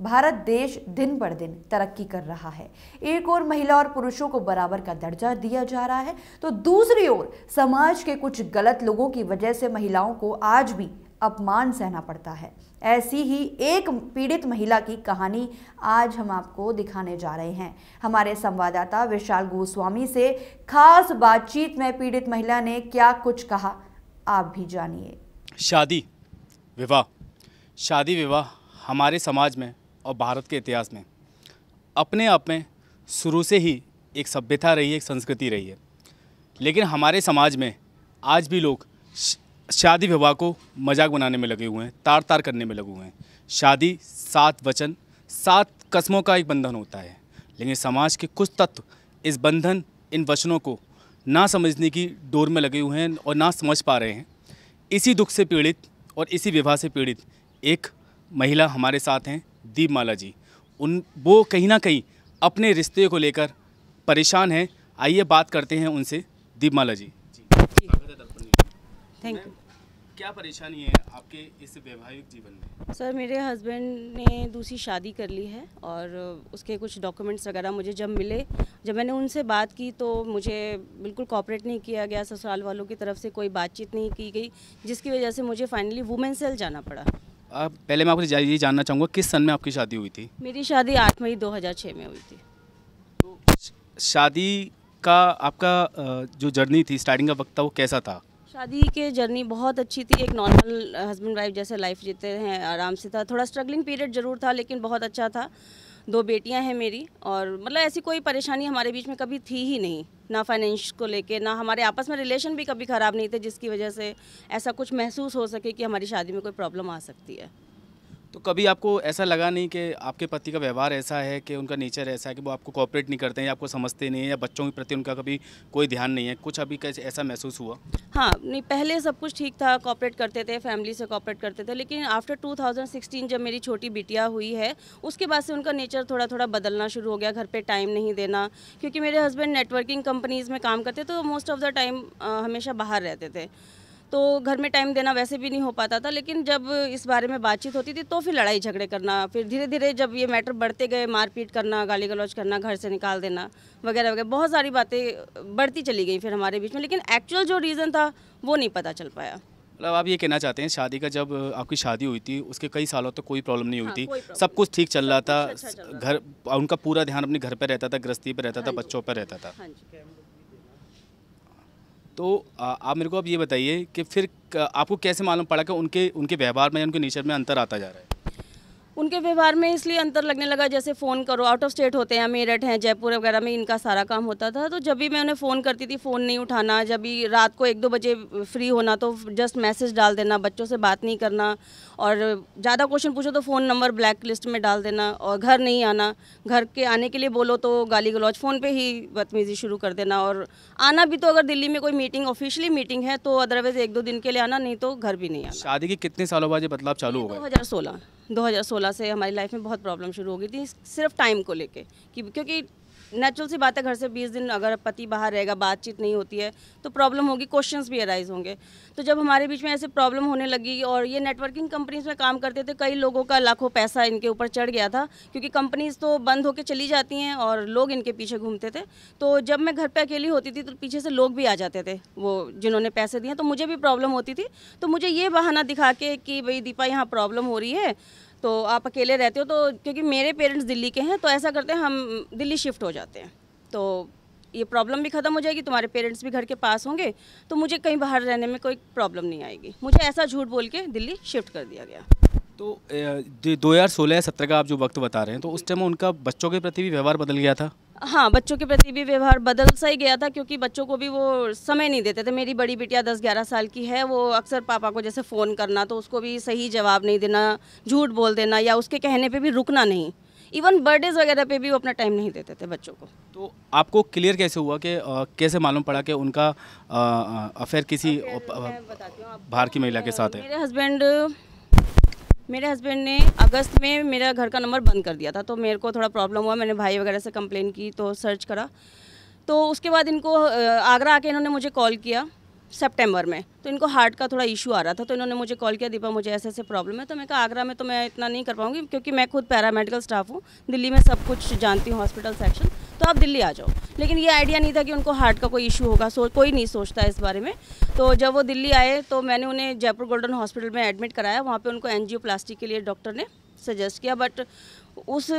भारत देश दिन पर दिन तरक्की कर रहा है एक ओर महिला और पुरुषों को बराबर का दर्जा दिया जा रहा है तो दूसरी ओर समाज के कुछ गलत लोगों की वजह से महिलाओं को आज भी अपमान सहना पड़ता है ऐसी ही एक पीड़ित महिला की कहानी आज हम आपको दिखाने जा रहे हैं हमारे संवाददाता विशाल गोस्वामी से खास बातचीत में पीड़ित महिला ने क्या कुछ कहा आप भी जानिए शादी विवाह शादी विवाह हमारे समाज में और भारत के इतिहास में अपने आप में शुरू से ही एक सभ्यता रही है एक संस्कृति रही है लेकिन हमारे समाज में आज भी लोग शादी विवाह को मजाक बनाने में लगे हुए हैं तार तार करने में लगे हुए हैं शादी सात वचन सात कस्मों का एक बंधन होता है लेकिन समाज के कुछ तत्व इस बंधन इन वचनों को ना समझने की डोर में लगे हुए हैं और ना समझ पा रहे हैं इसी दुख से पीड़ित और इसी विवाह से पीड़ित एक महिला हमारे साथ हैं दीपमाला जी उन वो कहीं ना कहीं अपने रिश्ते को लेकर परेशान हैं आइए बात करते हैं उनसे दीपमाला जी थैंक यू क्या परेशानी है आपके इस वैवाहिक जीवन में सर मेरे हस्बैंड ने दूसरी शादी कर ली है और उसके कुछ डॉक्यूमेंट्स वगैरह मुझे जब मिले जब मैंने उनसे बात की तो मुझे बिल्कुल कॉपरेट नहीं किया गया ससुराल वालों की तरफ से कोई बातचीत नहीं की गई जिसकी वजह से मुझे फाइनली वुमेन सेल जाना पड़ा आप पहले मैं आपसे ये जानना चाहूँगा किस सन में आपकी शादी हुई थी मेरी शादी आठ मई 2006 में हुई थी तो शादी का आपका जो जर्नी थी स्टार्टिंग का वक्त था वो कैसा था शादी के जर्नी बहुत अच्छी थी एक नॉर्मल हस्बैंड वाइफ जैसे लाइफ जीते हैं आराम से था थोड़ा स्ट्रगलिंग पीरियड ज़रूर था लेकिन बहुत अच्छा था दो बेटियां हैं मेरी और मतलब ऐसी कोई परेशानी हमारे बीच में कभी थी ही नहीं ना फाइनेंश को लेके ना हमारे आपस में रिलेशन भी कभी ख़राब नहीं थे जिसकी वजह से ऐसा कुछ महसूस हो सके कि हमारी शादी में कोई प्रॉब्लम आ सकती है तो कभी आपको ऐसा लगा नहीं कि आपके पति का व्यवहार ऐसा है कि उनका नेचर ऐसा है कि वो आपको कॉपरेट नहीं करते हैं या आपको समझते नहीं है या बच्चों के प्रति उनका कभी कोई ध्यान नहीं है कुछ अभी कैसे ऐसा महसूस हुआ हाँ नहीं पहले सब कुछ ठीक था कॉपरेट करते थे फैमिली से कॉपरेट करते थे लेकिन आफ्टर 2016 जब मेरी छोटी बिटिया हुई है उसके बाद से उनका नेचर थोड़ा थोड़ा बदलना शुरू हो गया घर पर टाइम नहीं देना क्योंकि मेरे हस्बैंड नेटवर्किंग कंपनीज़ में काम करते तो मोस्ट ऑफ़ द टाइम हमेशा बाहर रहते थे तो घर में टाइम देना वैसे भी नहीं हो पाता था लेकिन जब इस बारे में बातचीत होती थी तो फिर लड़ाई झगड़े करना फिर धीरे धीरे जब ये मैटर बढ़ते गए मारपीट करना गाली गलौज करना घर से निकाल देना वगैरह वगैरह बहुत सारी बातें बढ़ती चली गई फिर हमारे बीच में लेकिन एक्चुअल जो रीज़न था वो नहीं पता चल पाया मतलब आप ये कहना चाहते हैं शादी का जब आपकी शादी हुई थी उसके कई सालों तक तो कोई प्रॉब्लम नहीं हुई हाँ, थी हाँ, सब कुछ ठीक अच्छा चल रहा था घर उनका पूरा ध्यान अपने घर पर रहता था गृहस्थी पर रहता था हाँ बच्चों पर रहता था हाँ तो आप मेरे को अब ये बताइए कि फिर आपको कैसे मालूम पड़ा कि उनके उनके व्यवहार में उनके नेचर में अंतर आता जा रहा है उनके व्यवहार में इसलिए अंतर लगने लगा जैसे फ़ोन करो आउट ऑफ स्टेट होते हैं मेरठ हैं जयपुर वगैरह में इनका सारा काम होता था तो जब भी मैं उन्हें फ़ोन करती थी फ़ोन नहीं उठाना जब भी रात को एक दो बजे फ्री होना तो जस्ट मैसेज डाल देना बच्चों से बात नहीं करना और ज़्यादा क्वेश्चन पूछो तो फ़ोन नंबर ब्लैक लिस्ट में डाल देना और घर नहीं आना घर के आने के लिए बोलो तो गाली गलौज फ़ोन पर ही बदतमीज़ी शुरू कर देना और आना भी तो अगर दिल्ली में कोई मीटिंग ऑफिशियली मीटिंग है तो अदरवाइज़ एक दो दिन के लिए आना नहीं तो घर भी नहीं आना शादी के कितने सालों बाद ये बदलाव चालू होगा दो तो हज़ार सोलह 2016 से हमारी लाइफ में बहुत प्रॉब्लम शुरू हो गई थी सिर्फ टाइम को लेके कि क्योंकि नेचुरल सी बात है घर से 20 दिन अगर पति बाहर रहेगा बातचीत नहीं होती है तो प्रॉब्लम होगी क्वेश्चंस भी अराइज होंगे तो जब हमारे बीच में ऐसे प्रॉब्लम होने लगी और ये नेटवर्किंग कंपनीज में काम करते थे कई लोगों का लाखों पैसा इनके ऊपर चढ़ गया था क्योंकि कंपनीज तो बंद होकर चली जाती हैं और लोग इनके पीछे घूमते थे तो जब मैं घर पर अकेली होती थी तो पीछे से लोग भी आ जाते थे वो जिन्होंने पैसे दिए तो मुझे भी प्रॉब्लम होती थी तो मुझे ये बहाना दिखा के कि भाई दीपा यहाँ प्रॉब्लम हो रही है तो आप अकेले रहते हो तो क्योंकि मेरे पेरेंट्स दिल्ली के हैं तो ऐसा करते हैं हम दिल्ली शिफ्ट हो जाते हैं तो ये प्रॉब्लम भी ख़त्म हो जाएगी तुम्हारे पेरेंट्स भी घर के पास होंगे तो मुझे कहीं बाहर रहने में कोई प्रॉब्लम नहीं आएगी मुझे ऐसा झूठ बोल के दिल्ली शिफ्ट कर दिया गया तो दो हज़ार सोलह सत्रह का आप जो वक्त बता रहे हैं तो उस टाइम उनका बच्चों के प्रति भी व्यवहार बदल गया था हाँ बच्चों के प्रति भी व्यवहार बदल सा ही गया था क्योंकि बच्चों को भी वो समय नहीं देते थे मेरी बड़ी बेटिया दस ग्यारह साल की है वो अक्सर पापा को जैसे फ़ोन करना तो उसको भी सही जवाब नहीं देना झूठ बोल देना या उसके कहने पे भी रुकना नहीं इवन बर्थडेज वगैरह पे भी वो अपना टाइम नहीं देते थे बच्चों को तो आपको क्लियर कैसे हुआ कि कैसे मालूम पड़ा कि उनका अफेयर किसी बाहर की महिला के साथ है मेरे हस्बैंड मेरे हस्बैंड ने अगस्त में मेरा घर का नंबर बंद कर दिया था तो मेरे को थोड़ा प्रॉब्लम हुआ मैंने भाई वगैरह से कंप्लेन की तो सर्च करा तो उसके बाद इनको आगरा आके इन्होंने मुझे कॉल किया सितंबर में तो इनको हार्ट का थोड़ा इशू आ रहा था तो इन्होंने मुझे कॉल किया दीपा मुझे ऐसे ऐसे प्रॉब्लम है तो मैं कहा आगरा में तो मैं इतना नहीं कर पाऊँगी क्योंकि मैं खुद पैरामेडिकल स्टाफ हूँ दिल्ली में सब कुछ जानती हूँ हॉस्पिटल सेक्शन तो आप दिल्ली आ जाओ लेकिन ये आइडिया नहीं था कि उनको हार्ट का कोई इशू होगा सो कोई नहीं सोचता इस बारे में तो जब वो दिल्ली आए तो मैंने उन्हें जयपुर गोल्डन हॉस्पिटल में एडमिट कराया वहाँ पर उनको एन के लिए डॉक्टर ने सजेस्ट किया बट उस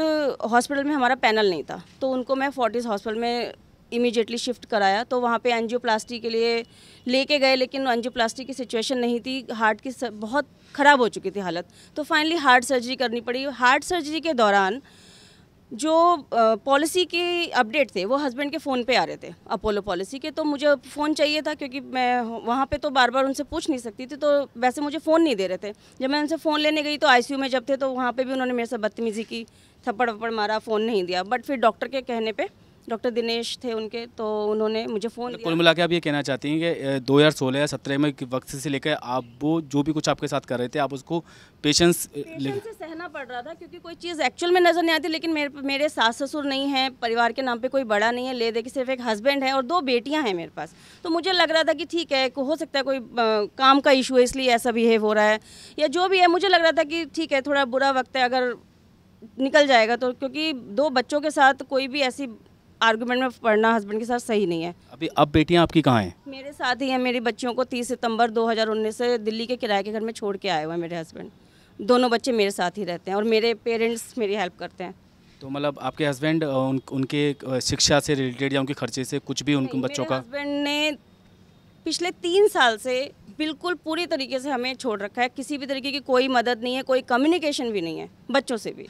हॉस्पिटल में हमारा पैनल नहीं था तो उनको मैं फोर्टिस हॉस्पिटल में इमीजिएटली शिफ्ट कराया तो वहाँ पे एनजियोप्लास्टी के लिए लेके गए लेकिन एनजियोप्लास्टी की सिचुएशन नहीं थी हार्ट की बहुत ख़राब हो चुकी थी हालत तो फाइनली हार्ट सर्जरी करनी पड़ी हार्ट सर्जरी के दौरान जो पॉलिसी के अपडेट थे वो हस्बैंड के फ़ोन पे आ रहे थे अपोलो पॉलिसी के तो मुझे फ़ोन चाहिए था क्योंकि मैं वहाँ पे तो बार बार उनसे पूछ नहीं सकती थी तो वैसे मुझे फ़ोन नहीं दे रहे थे जब मैं उनसे फ़ोन लेने गई तो आईसीयू में जब थे तो वहाँ पे भी उन्होंने मेरे से बदतमीज़ी की थप्पड़ वप्पड़ मारा फ़ोन नहीं दिया बट फिर डॉक्टर के कहने पर डॉक्टर दिनेश थे उनके तो उन्होंने मुझे फ़ोन मतलब कुल मिला के आप ये कहना चाहती हैं कि 2016 या सत्रह में वक्त से लेकर आप वो जो भी कुछ आपके साथ कर रहे थे आप उसको पेशेंस पड़ रहा था क्योंकि कोई चीज़ एक्चुअल में नज़र नहीं आती लेकिन मेरे मेरे सास ससुर नहीं है परिवार के नाम पे कोई बड़ा नहीं है ले दे कि सिर्फ एक हस्बैंड है और दो बेटियां हैं मेरे पास तो मुझे लग रहा था कि ठीक है हो सकता है कोई आ, काम का इशू है इसलिए ऐसा बिहेव हो रहा है या जो भी है मुझे लग रहा था कि ठीक है थोड़ा बुरा वक्त है अगर निकल जाएगा तो क्योंकि दो बच्चों के साथ कोई भी ऐसी आर्गूमेंट में पढ़ना हस्बैंड के साथ सही नहीं है अभी अब बेटियां आपकी कहाँ हैं मेरे साथ ही हैं मेरी बच्चियों को 30 सितंबर 2019 से दिल्ली के किराए के घर में छोड़ के आए हुए हैं मेरे हस्बैंड दोनों बच्चे मेरे साथ ही रहते हैं और मेरे पेरेंट्स मेरी हेल्प करते हैं तो मतलब आपके हस्बैंड उन, उनके शिक्षा से रिलेटेड या उनके खर्चे से कुछ भी उनके बच्चों का हस्बैंड ने पिछले तीन साल से बिल्कुल पूरी तरीके से हमें छोड़ रखा है किसी भी तरीके की कोई मदद नहीं है कोई कम्युनिकेशन भी नहीं है बच्चों से भी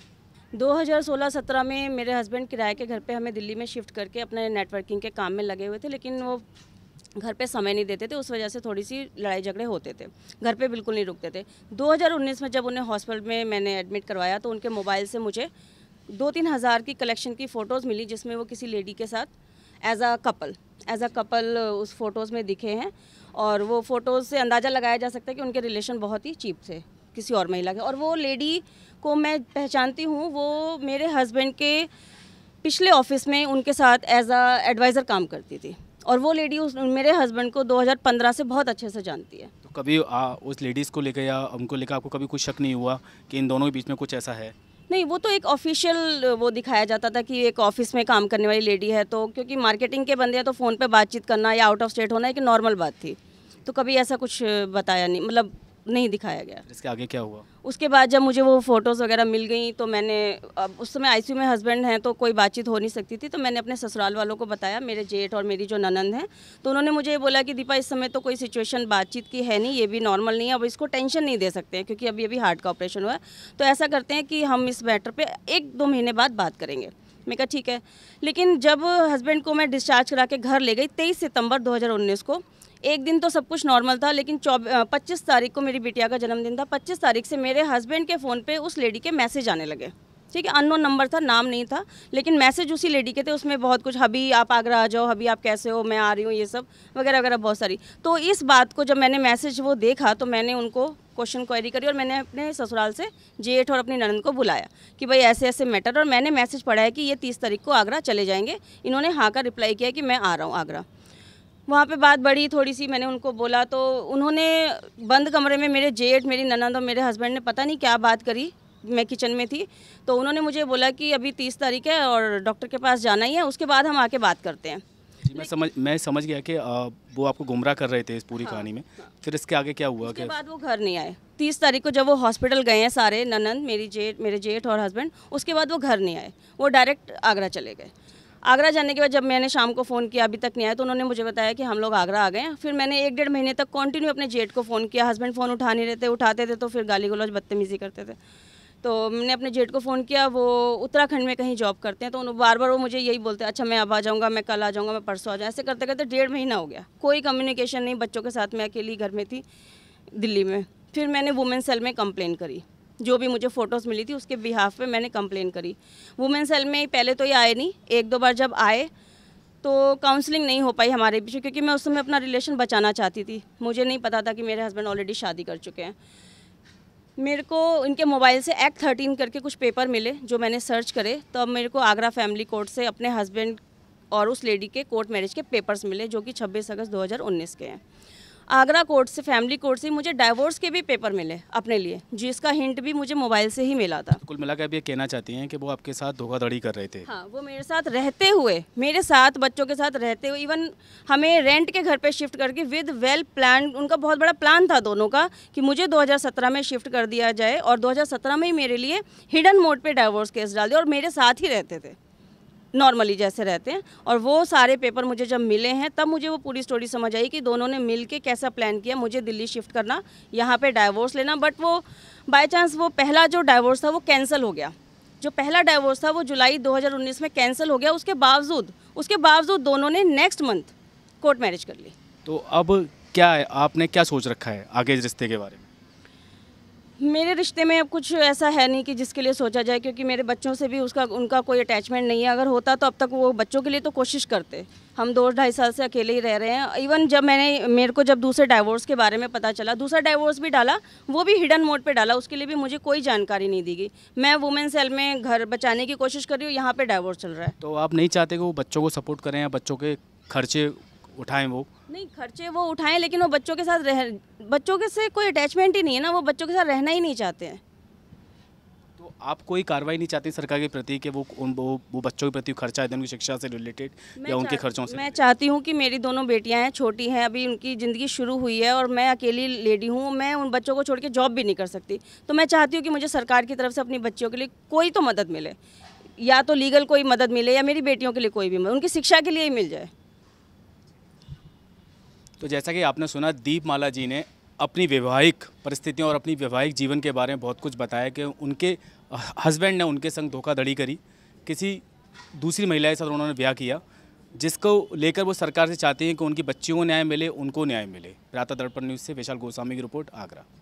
2016-17 में मेरे हस्बैंड किराए के घर पे हमें दिल्ली में शिफ्ट करके अपने नेटवर्किंग के काम में लगे हुए थे लेकिन वो घर पे समय नहीं देते थे उस वजह से थोड़ी सी लड़ाई झगड़े होते थे घर पे बिल्कुल नहीं रुकते थे 2019 में जब उन्हें हॉस्पिटल में मैंने एडमिट करवाया तो उनके मोबाइल से मुझे दो तीन हज़ार की कलेक्शन की फ़ोटोज़ मिली जिसमें वो किसी लेडी के साथ as a couple as a couple उस फ़ोटोज़ में दिखे हैं और वो फ़ोटोज़ से अंदाज़ा लगाया जा सकता है कि उनके रिलेशन बहुत ही चीप थे किसी और महिला के और वो लेडी को मैं पहचानती हूँ वो मेरे हस्बैंड के पिछले ऑफिस में उनके साथ एज अ एडवाइज़र काम करती थी और वो लेडी उस मेरे हस्बैंड को 2015 से बहुत अच्छे से जानती है तो कभी आ, उस लेडीज़ को लेकर या उनको लेकर आपको कभी कुछ शक नहीं हुआ कि इन दोनों के बीच में कुछ ऐसा है नहीं वो तो एक ऑफिशियल वो दिखाया जाता था कि एक ऑफिस में काम करने वाली लेडी है तो क्योंकि मार्केटिंग के बंदे हैं तो फ़ोन पर बातचीत करना या आउट ऑफ स्टेट होना एक नॉर्मल बात थी तो कभी ऐसा कुछ बताया नहीं मतलब नहीं दिखाया गया इसके आगे क्या हुआ उसके बाद जब मुझे वो फ़ोटोज़ वगैरह मिल गई तो मैंने अब उस समय आईसीयू में हस्बैंड हैं तो कोई बातचीत हो नहीं सकती थी तो मैंने अपने ससुराल वालों को बताया मेरे जेठ और मेरी जो ननंद हैं तो उन्होंने मुझे बोला कि दीपा इस समय तो कोई सिचुएशन बातचीत की है नहीं ये भी नॉर्मल नहीं है अब इसको टेंशन नहीं दे सकते हैं क्योंकि अभी अभी हार्ट का ऑपरेशन हुआ है तो ऐसा करते हैं कि हम इस मैटर पर एक दो महीने बाद बात करेंगे मैं कहा ठीक है लेकिन जब हस्बैंड को मैं डिस्चार्ज करा के घर ले गई तेईस सितंबर दो को एक दिन तो सब कुछ नॉर्मल था लेकिन पच्चीस तारीख को मेरी बिटिया का जन्मदिन था पच्चीस तारीख से मेरे हस्बैंड के फ़ोन पर उस लेडी के मैसेज आने लगे ठीक है अननोन नंबर था नाम नहीं था लेकिन मैसेज उसी लेडी के थे उसमें बहुत कुछ हबी आप आगरा आ जाओ हबी आप कैसे हो मैं आ रही हूँ ये सब वगैरह वगैरह बहुत सारी तो इस बात को जब मैंने मैसेज वो देखा तो मैंने उनको क्वेश्चन क्वेरी करी और मैंने अपने ससुराल से जेठ और अपनी ननंद को बुलाया कि भाई ऐसे ऐसे मैटर और मैंने मैसेज पढ़ा है कि ये तीस तारीख को आगरा चले जाएंगे इन्होंने हाँ का रिप्लाई किया कि मैं आ रहा हूँ आगरा वहाँ पे बात बढ़ी थोड़ी सी मैंने उनको बोला तो उन्होंने बंद कमरे में मेरे जेठ मेरी ननंद और मेरे हस्बैंड ने पता नहीं क्या बात करी मैं किचन में थी तो उन्होंने मुझे बोला कि अभी तीस तारीख है और डॉक्टर के पास जाना ही है उसके बाद हम आके बात करते हैं जी मैं समझ मैं समझ गया कि वो आपको गुमराह कर रहे थे इस पूरी हाँ, कहानी में हाँ। फिर इसके आगे क्या हुआ उसके बाद वो घर नहीं आए तीस तारीख को जब वो हॉस्पिटल गए हैं सारे ननंद मेरी जेठ मेरे जेठ और हस्बैंड उसके बाद वो घर नहीं आए वो डायरेक्ट आगरा चले गए आगरा जाने के बाद जब मैंने शाम को फ़ोन किया अभी तक नहीं आया तो उन्होंने मुझे बताया कि हम लोग आगरा आ गए फिर मैंने एक डेढ़ महीने तक कंटिन्यू अपने जेठ को फ़ोन किया हस्बैंड फ़ोन उठा नहीं रहते उठाते थे तो फिर गाली गलौज बदतमीज़ी करते थे तो मैंने अपने जेठ को फ़ोन किया वो उत्तराखंड में कहीं जॉब करते हैं तो बार बार वो मुझे यही बोलते हैं अच्छा मैं अब आ जाऊँगा मैं कल आ जाऊँगा मैं परसों आ जाऊँ ऐसे करते करते डेढ़ महीना हो गया कोई कम्युनिकेशन नहीं बच्चों के साथ मैं अकेली घर में थी दिल्ली में फिर मैंने वुमेन सेल में कंप्लेन करी जो भी मुझे फ़ोटोज़ मिली थी उसके बिहाफ पे मैंने कंप्लेन करी वुमेन सेल में पहले तो ये आए नहीं एक दो बार जब आए तो काउंसलिंग नहीं हो पाई हमारे पीछे क्योंकि मैं उस समय अपना रिलेशन बचाना चाहती थी मुझे नहीं पता था कि मेरे हस्बैंड ऑलरेडी शादी कर चुके हैं मेरे को इनके मोबाइल से एक्ट थर्टीन करके कुछ पेपर मिले जो मैंने सर्च करे तब तो मेरे को आगरा फैमिली कोर्ट से अपने हस्बैंड और उस लेडी के कोर्ट मैरिज के पेपर्स मिले जो कि 26 अगस्त 2019 के हैं आगरा कोर्ट से फैमिली कोर्ट से मुझे डाइवोर्स के भी पेपर मिले अपने लिए जिसका हिंट भी मुझे मोबाइल से ही मिला था कुल मिलाकर अब ये कहना चाहती हैं कि वो आपके साथ धोखाधड़ी कर रहे थे हाँ वो मेरे साथ रहते हुए मेरे साथ बच्चों के साथ रहते हुए इवन हमें रेंट के घर पर शिफ्ट करके विद वेल प्लान उनका बहुत बड़ा प्लान था दोनों का कि मुझे दो में शिफ्ट कर दिया जाए और दो में ही मेरे लिए हिडन मोड पर डाइवोर्स केस डाल दिया और मेरे साथ ही रहते थे नॉर्मली जैसे रहते हैं और वो सारे पेपर मुझे जब मिले हैं तब मुझे वो पूरी स्टोरी समझ आई कि दोनों ने मिल के कैसा प्लान किया मुझे दिल्ली शिफ्ट करना यहाँ पर डाइवोर्स लेना बट वो बाई चांस वो पहला जो डाइवोर्स था वो कैंसिल हो गया जो पहला डाइवोर्स था वो जुलाई 2019 में कैंसिल हो गया उसके बावजूद उसके बावजूद दोनों ने नेक्स्ट मंथ कोर्ट मैरिज कर ली तो अब क्या है आपने क्या सोच रखा है आगे रिश्ते के बारे में मेरे रिश्ते में अब कुछ ऐसा है नहीं कि जिसके लिए सोचा जाए क्योंकि मेरे बच्चों से भी उसका उनका कोई अटैचमेंट नहीं है अगर होता तो अब तक वो बच्चों के लिए तो कोशिश करते हम दो ढाई साल से अकेले ही रह रहे हैं इवन जब मैंने मेरे को जब दूसरे डाइवोर्स के बारे में पता चला दूसरा डाइवोर्स भी डाला वो भी हिडन मोड पर डाला उसके लिए भी मुझे कोई जानकारी नहीं दी गई मैं वुमेन सेल में घर बचाने की कोशिश कर रही हूँ यहाँ पर डाइवोर्स चल रहा है तो आप नहीं चाहते कि वो बच्चों को सपोर्ट करें या बच्चों के खर्चे उठाएं वो नहीं खर्चे वो उठाएं लेकिन वो बच्चों के साथ रह बच्चों के से कोई अटैचमेंट ही नहीं है ना वो बच्चों के साथ रहना ही नहीं चाहते हैं तो आप कोई कार्रवाई नहीं चाहती सरकार के प्रति कि वो उन वो, वो बच्चों के प्रति खर्चा है उनकी शिक्षा से रिलेटेड या उनके खर्चों से मैं चाहती हूँ कि मेरी दोनों बेटियाँ हैं छोटी हैं अभी उनकी ज़िंदगी शुरू हुई है और मैं अकेली लेडी हूँ मैं उन बच्चों को छोड़ के जॉब भी नहीं कर सकती तो मैं चाहती हूँ कि मुझे सरकार की तरफ से अपनी बच्चियों के लिए कोई तो मदद मिले या तो लीगल कोई मदद मिले या मेरी बेटियों के लिए कोई भी मदद उनकी शिक्षा के लिए ही मिल जाए तो जैसा कि आपने सुना दीपमाला जी ने अपनी वैवाहिक परिस्थितियों और अपनी वैवाहिक जीवन के बारे में बहुत कुछ बताया कि उनके हस्बैंड ने उनके संग धोखाधड़ी करी किसी दूसरी महिला के साथ उन्होंने ब्याह किया जिसको लेकर वो सरकार से चाहते हैं कि उनकी बच्चियों को न्याय मिले उनको न्याय मिले प्रातः दर्पण न्यूज़ से विशाल गोस्वामी की रिपोर्ट आगरा